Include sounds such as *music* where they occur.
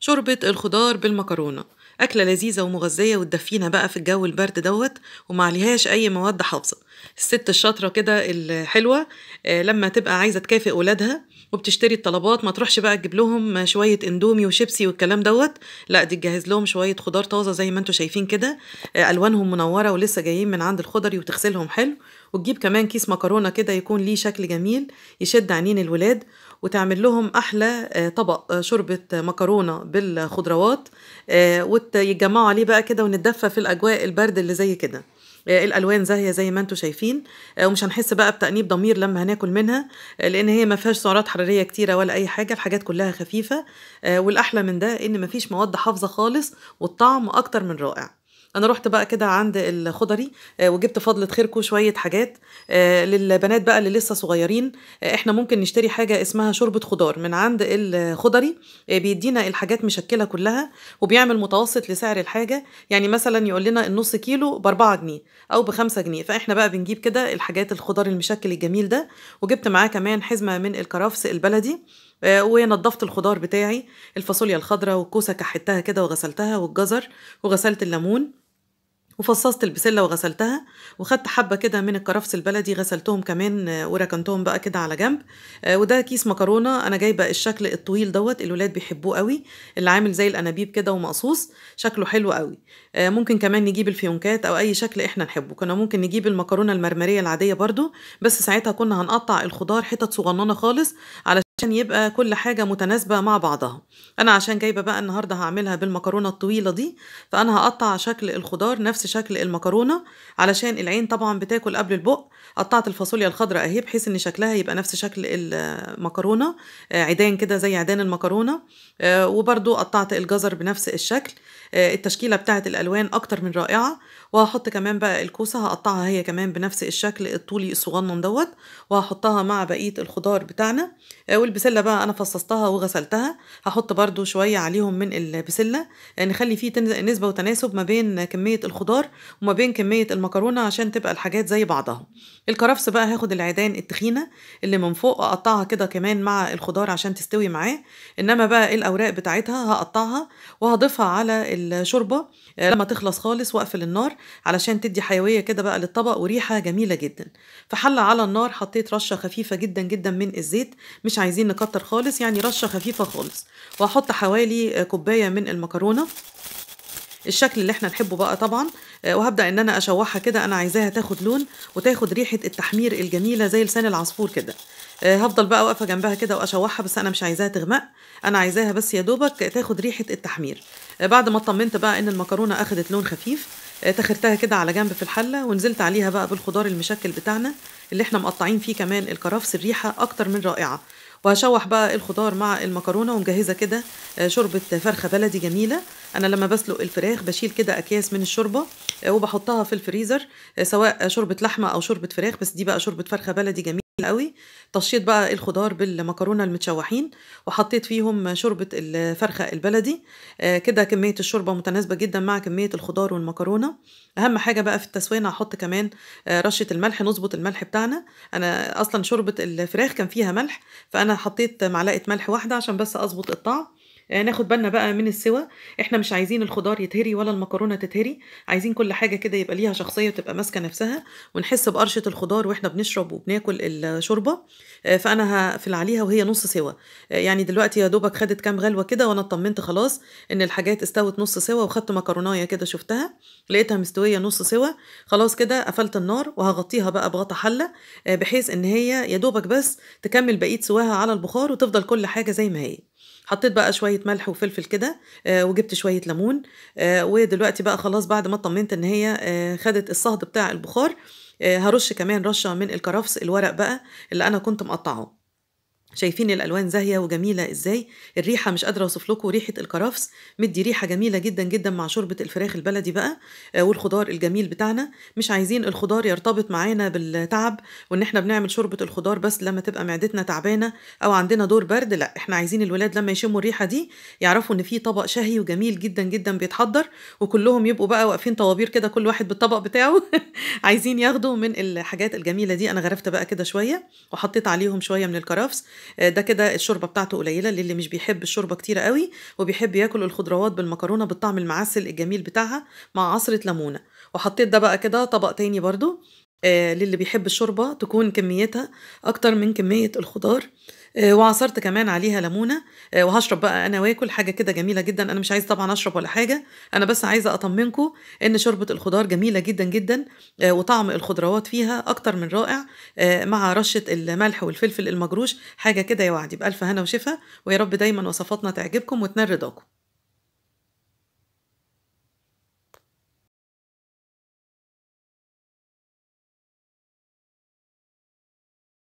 شوربة الخضار بالمكرونة أكلة لذيذة ومغذية وتدفينا بقى في الجو البرد دوت ومعليهاش أي مواد حافظة الست الشاطرة كده الحلوة آه، لما تبقى عايزة تكافئ ولادها وبتشتري الطلبات ما تروحش بقى تجيب لهم شوية اندومي وشيبسي والكلام دوت لا دي تجهز لهم شوية خضار طازة زي ما انتوا شايفين كده آه، ألوانهم منورة ولسه جايين من عند الخضري وتغسلهم حلو وتجيب كمان كيس مكرونة كده يكون ليه شكل جميل يشد عينين الولاد وتعمل لهم احلى آه، طبق آه، شوربه مكرونه بالخضروات آه، ويتجمعوا عليه بقى كده ونتدفى في الاجواء البرد اللي زي كده الالوان زاهيه زي ما انتم شايفين ومش هنحس بقى بتانيب ضمير لما هناكل منها لان هي ما فيهاش سعرات حراريه كتيره ولا اي حاجه الحاجات كلها خفيفه والاحلى من ده ان ما فيش مواد حافظه خالص والطعم اكتر من رائع انا رحت بقى كده عند الخضري آه، وجبت فضلة خيركم شوية حاجات آه، للبنات بقى اللي لسه صغيرين آه، احنا ممكن نشتري حاجة اسمها شوربة خضار من عند الخضري بيدينا الحاجات مشكلة كلها وبيعمل متوسط لسعر الحاجة يعني مثلا يقول لنا النص كيلو بأربعة جنيه أو بخمسة جنيه فاحنا بقى بنجيب كده الحاجات الخضار المشكل الجميل ده وجبت معاه كمان حزمة من الكرافس البلدي ونضفت الخضار بتاعي الفاصوليا الخضراء والكوسه كحتها كده وغسلتها والجزر وغسلت الليمون وفصصت البسله وغسلتها وخدت حبه كده من الكرفس البلدي غسلتهم كمان آه، وركنتهم بقى كده على جنب آه، وده كيس مكرونه انا جايبه الشكل الطويل دوت الولاد بيحبوه قوي اللي عامل زي الانابيب كده ومقصوص شكله حلو قوي آه، ممكن كمان نجيب الفيونكات او اي شكل احنا نحبه كنا ممكن نجيب المكرونه المرمريه العاديه برده بس ساعتها كنا هنقطع الخضار حتت صغننه خالص على عشان يبقى كل حاجة متناسبة مع بعضها أنا عشان جايبة بقى النهاردة هعملها بالمكرونة الطويلة دي فأنا هقطع شكل الخضار نفس شكل المكرونة علشان العين طبعا بتاكل قبل البق قطعت الفاصوليا الخضراء أهي بحيث إن شكلها يبقى نفس شكل المكرونة آه، عيدان كده زي عيدان المكرونة آه، وبرضو قطعت الجزر بنفس الشكل آه، التشكيلة بتاعة الألوان أكتر من رائعة وهحط كمان بقى الكوسة هقطعها هي كمان بنفس الشكل الطولي الصغنن دوت وهحطها مع بقية الخضار بتاعنا والباقي البسله بقى انا فصصتها وغسلتها هحط برده شويه عليهم من البسله يعني خلي فيه نسبه وتناسب ما بين كميه الخضار وما بين كميه المكرونه عشان تبقى الحاجات زي بعضها الكرفس بقى هاخد العيدان التخينه اللي من فوق اقطعها كده كمان مع الخضار عشان تستوي معاه انما بقى إيه الاوراق بتاعتها هقطعها وهضيفها على الشوربه آه، لما تخلص خالص واقفل النار علشان تدي حيويه كده بقى للطبق وريحه جميله جدا فحله على النار حطيت رشه خفيفه جدا جدا من الزيت مش عايزين عايزين نكتر خالص يعني رشة خفيفة خالص وهحط حوالي كوباية من المكرونة الشكل اللي احنا نحبه بقى طبعا وهبدا ان انا اشوحها كده انا عايزاها تاخد لون وتاخد ريحه التحمير الجميله زي لسان العصفور كده هفضل بقى واقفه جنبها كده واشوحها بس انا مش عايزاها تغمق انا عايزاها بس يا دوبك تاخد ريحه التحمير بعد ما اطمنت بقى ان المكرونه اخدت لون خفيف آه، تخرتها كده على جنب في الحله ونزلت عليها بقى بالخضار المشكل بتاعنا اللي احنا مقطعين فيه كمان الكرفس الريحه اكتر من رائعه وهشوح بقى الخضار مع المكرونه ومجهزه كده آه، شوربه فرخه بلدي جميله انا لما بسلق الفراخ بشيل كده اكياس من الشوربه آه، وبحطها في الفريزر سواء شوربه لحمه او شوربه فراخ بس دي بقى شوربه فرخه بلدي جميله قوي طشيت بقى الخضار بالمكرونه المتشوحين وحطيت فيهم شوربه الفرخه البلدي آه، كده كميه الشوربه متناسبه جدا مع كميه الخضار والمكرونه اهم حاجه بقى في التسويه هحط كمان آه، رشه الملح نظبط الملح بتاعنا انا اصلا شوربه الفراخ كان فيها ملح فانا حطيت معلقه ملح واحده عشان بس اظبط الطعم آه، ناخد بالنا بقى من السوا احنا مش عايزين الخضار يتهري ولا المكرونه تتهري عايزين كل حاجه كده يبقى ليها شخصيه وتبقى ماسكه نفسها ونحس بقرشه الخضار واحنا بنشرب وبناكل الشوربه آه، فانا هقفل عليها وهي نص سوا آه، يعني دلوقتي يا دوبك خدت كام غلوه كده وانا اطمنت خلاص ان الحاجات استوت نص سوا وخدت مكرونايه كده شفتها لقيتها مستويه نص سوا خلاص كده قفلت النار وهغطيها بقى بغطا حله بحيث ان هي يا دوبك بس تكمل بقيه سواها على البخار وتفضل كل حاجه زي ما هي حطيت بقى شويه ملح وفلفل كده آه، وجبت شويه ليمون آه، ودلوقتي بقى خلاص بعد ما اطمنت ان هي آه، خدت الصهد بتاع البخار هرش كمان رشه من الكرفس الورق بقى اللي انا كنت مقطعه شايفين الالوان زاهيه وجميله ازاي الريحه مش قادره اوصف لكم ريحه الكرفس مدي ريحه جميله جدا جدا مع شوربه الفراخ البلدي بقى آه، والخضار الجميل بتاعنا مش عايزين الخضار يرتبط معانا بالتعب وان احنا بنعمل شوربه الخضار بس لما تبقى معدتنا تعبانه او عندنا دور برد لا احنا عايزين الولاد لما يشموا الريحه دي يعرفوا ان في طبق شهي وجميل جدا جدا بيتحضر وكلهم يبقوا بقى واقفين طوابير كده كل واحد بالطبق بتاعه *laughs* عايزين ياخدوا من الحاجات الجميله دي انا غرفت بقى كده شويه وحطيت عليهم شويه من الكرفس آه، ده كده الشوربه بتاعته قليله للي مش بيحب الشوربه كتيره قوي وبيحب ياكل الخضروات بالمكرونه بالطعم المعسل الجميل بتاعها مع عصره ليمونه وحطيت ده بقى كده طبق تاني برضو آه، للي بيحب الشوربة تكون كميتها أكتر من كمية الخضار آه، وعصرت كمان عليها ليمونة آه، وهشرب بقى أنا واكل حاجة كده جميلة جدا أنا مش عايز طبعا أشرب ولا حاجة أنا بس عايزة أطمنكم إن شوربة الخضار جميلة جدا جدا وطعم الخضروات فيها أكتر من رائع مع رشة الملح والفلفل المجروش حاجة كده يا وعدي بألف هنا وشفا ويا رب دايما وصفاتنا تعجبكم وتنال رضاكم